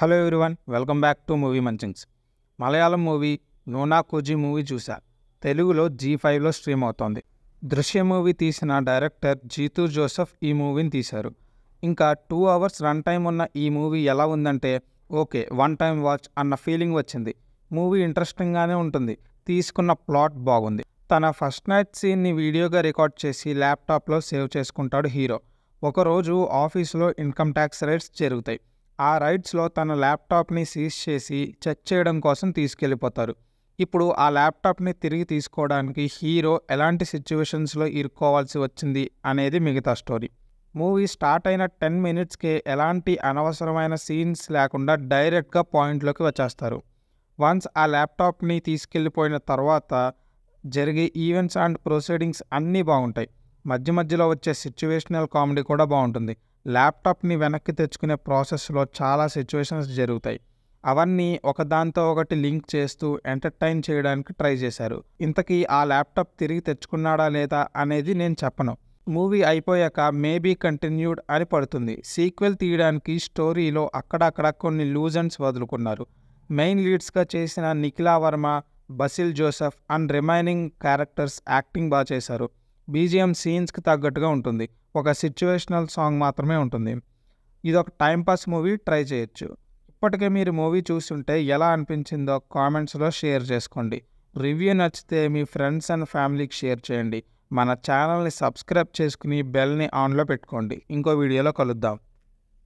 hello everyone welcome back to movie munchings Malayalam movie Nunakkuzhi movie చూశా తెలుగులో G ఫైవ్లో stream అవుతోంది దృశ్య మూవీ తీసిన డైరెక్టర్ జీతు జోసఫ్ ఈ మూవీని తీశారు ఇంకా టూ అవర్స్ రన్ టైం ఉన్న ఈ మూవీ ఎలా ఉందంటే ఓకే వన్ టైం వాచ్ అన్న ఫీలింగ్ వచ్చింది మూవీ ఇంట్రెస్టింగ్గానే ఉంటుంది తీసుకున్న ప్లాట్ బాగుంది తన ఫస్ట్ నైట్ సీన్ని వీడియోగా రికార్డ్ చేసి ల్యాప్టాప్లో సేవ్ చేసుకుంటాడు హీరో ఒకరోజు ఆఫీసులో ఇన్కమ్ ట్యాక్స్ రేట్స్ జరుగుతాయి ఆ రైడ్స్లో తన ల్యాప్టాప్ని సీజ్ చేసి చెక్ చేయడం కోసం తీసుకెళ్ళిపోతారు ఇప్పుడు ఆ ల్యాప్టాప్ని తిరిగి తీసుకోవడానికి హీరో ఎలాంటి సిచ్యువేషన్స్లో ఇరుక్కోవాల్సి వచ్చింది అనేది మిగతా స్టోరీ మూవీ స్టార్ట్ అయిన టెన్ మినిట్స్కే ఎలాంటి అనవసరమైన సీన్స్ లేకుండా డైరెక్ట్గా పాయింట్లోకి వచ్చేస్తారు వన్స్ ఆ ల్యాప్టాప్ని తీసుకెళ్ళిపోయిన తర్వాత జరిగే ఈవెంట్స్ అండ్ ప్రొసీడింగ్స్ అన్నీ బాగుంటాయి మధ్య మధ్యలో వచ్చే సిచ్యువేషనల్ కామెడీ కూడా బాగుంటుంది ల్యాప్టాప్ని వెనక్కి తెచ్చుకునే ప్రాసెస్లో చాలా సిచ్యువేషన్స్ జరుగుతాయి అవన్నీ ఒకదాంతో ఒకటి లింక్ చేస్తూ ఎంటర్టైన్ చేయడానికి ట్రై చేశారు ఇంతకీ ఆ ల్యాప్టాప్ తిరిగి తెచ్చుకున్నాడా లేదా అనేది నేను చెప్పను మూవీ అయిపోయాక మేబీ కంటిన్యూడ్ అని పడుతుంది సీక్వెల్ తీయడానికి స్టోరీలో అక్కడక్కడ కొన్ని లూజన్స్ వదులుకున్నారు మెయిన్ లీడ్స్గా చేసిన Nikhila Varma Basil Joseph and remaining characters acting బాగా చేశారు బీజిఎం సీన్స్కి తగ్గట్టుగా ఉంటుంది ఒక సిచ్యువేషనల్ సాంగ్ మాత్రమే ఉంటుంది ఇది ఒక టైంపాస్ మూవీ ట్రై చేయొచ్చు ఇప్పటికే మీరు మూవీ చూస్తుంటే ఎలా అనిపించిందో కామెంట్స్లో షేర్ చేసుకోండి రివ్యూ నచ్చితే మీ ఫ్రెండ్స్ అండ్ ఫ్యామిలీకి షేర్ చేయండి మన ఛానల్ని సబ్స్క్రైబ్ చేసుకుని బెల్ని ఆన్లో పెట్టుకోండి ఇంకో వీడియోలో కలుద్దాం